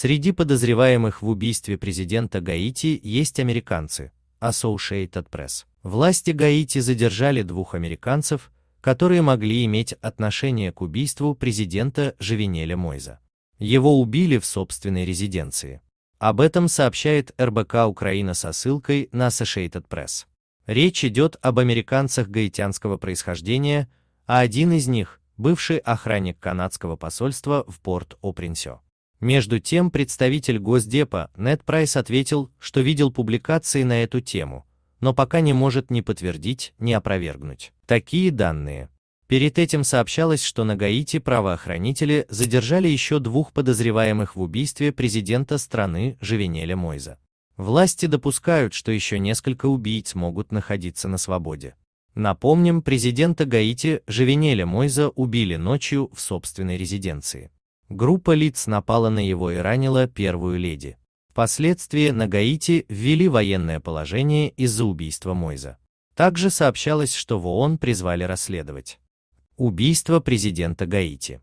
Среди подозреваемых в убийстве президента Гаити есть американцы, Associated Press. Власти Гаити задержали двух американцев, которые могли иметь отношение к убийству президента Живенеля Мойза. Его убили в собственной резиденции. Об этом сообщает РБК Украина со ссылкой на Associated Press. Речь идет об американцах гаитянского происхождения, а один из них – бывший охранник канадского посольства в порт О-Принсё. Между тем представитель Госдепа Нед Прайс ответил, что видел публикации на эту тему, но пока не может ни подтвердить, ни опровергнуть такие данные. Перед этим сообщалось, что на Гаити правоохранители задержали еще двух подозреваемых в убийстве президента страны Живенеля Мойза. Власти допускают, что еще несколько убийц могут находиться на свободе. Напомним, президента Гаити Живенеля Мойза убили ночью в собственной резиденции. Группа лиц напала на его и ранила первую леди. Впоследствии на Гаити ввели военное положение из-за убийства Мойза. Также сообщалось, что в ООН призвали расследовать убийство президента Гаити.